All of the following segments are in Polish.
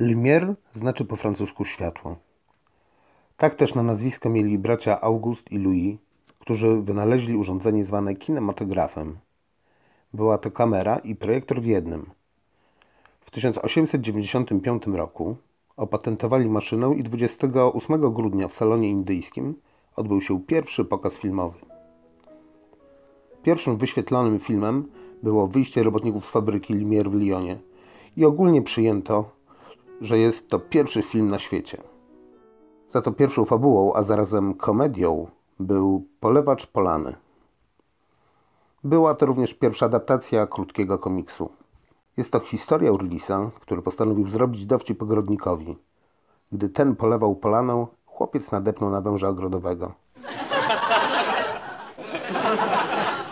Lumière znaczy po francusku światło. Tak też na nazwisko mieli bracia August i Louis, którzy wynaleźli urządzenie zwane kinematografem. Była to kamera i projektor w jednym. W 1895 roku opatentowali maszynę i 28 grudnia w salonie indyjskim odbył się pierwszy pokaz filmowy. Pierwszym wyświetlonym filmem było wyjście robotników z fabryki Lumière w Lyonie i ogólnie przyjęto, że jest to pierwszy film na świecie. Za to pierwszą fabułą, a zarazem komedią był Polewacz Polany. Była to również pierwsza adaptacja krótkiego komiksu. Jest to historia Urwisa, który postanowił zrobić dowcip ogrodnikowi. Gdy ten polewał polanę, chłopiec nadepnął na węża ogrodowego.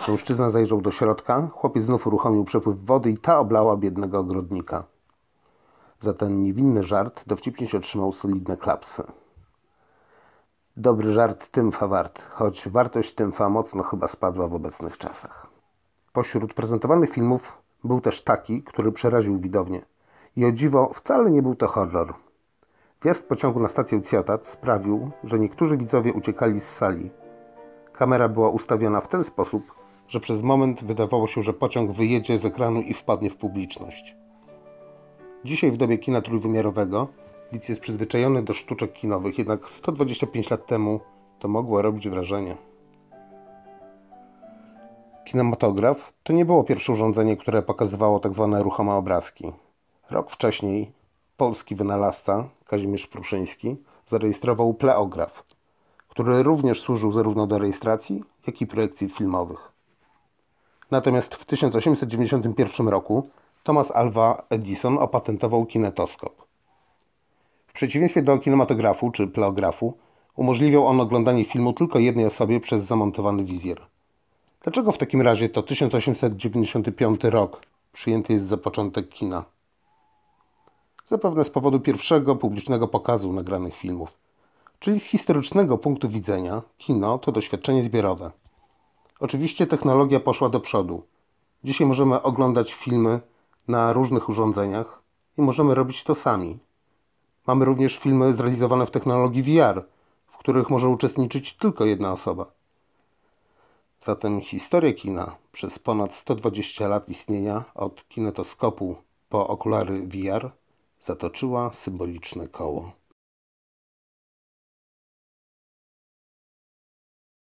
Mężczyzna zajrzał do środka, chłopiec znów uruchomił przepływ wody i ta oblała biednego ogrodnika. Za ten niewinny żart dowcipnie otrzymał solidne klapsy. Dobry żart tymfa wart, choć wartość tymfa mocno chyba spadła w obecnych czasach. Pośród prezentowanych filmów był też taki, który przeraził widownię. I o dziwo, wcale nie był to horror. Wjazd pociągu na stację Ciotat sprawił, że niektórzy widzowie uciekali z sali. Kamera była ustawiona w ten sposób, że przez moment wydawało się, że pociąg wyjedzie z ekranu i wpadnie w publiczność. Dzisiaj w dobie kina trójwymiarowego widz jest przyzwyczajony do sztuczek kinowych, jednak 125 lat temu to mogło robić wrażenie. Kinematograf to nie było pierwsze urządzenie, które pokazywało tzw. Tak ruchome obrazki. Rok wcześniej polski wynalazca Kazimierz Pruszyński zarejestrował pleograf, który również służył zarówno do rejestracji, jak i projekcji filmowych. Natomiast w 1891 roku Thomas Alva Edison opatentował kinetoskop. W przeciwieństwie do kinematografu czy pleografu, umożliwiał on oglądanie filmu tylko jednej osobie przez zamontowany wizjer. Dlaczego w takim razie to 1895 rok przyjęty jest za początek kina? Zapewne z powodu pierwszego publicznego pokazu nagranych filmów. Czyli z historycznego punktu widzenia kino to doświadczenie zbiorowe. Oczywiście technologia poszła do przodu. Dzisiaj możemy oglądać filmy na różnych urządzeniach i możemy robić to sami. Mamy również filmy zrealizowane w technologii VR, w których może uczestniczyć tylko jedna osoba. Zatem historia kina przez ponad 120 lat istnienia od kinetoskopu po okulary VR zatoczyła symboliczne koło.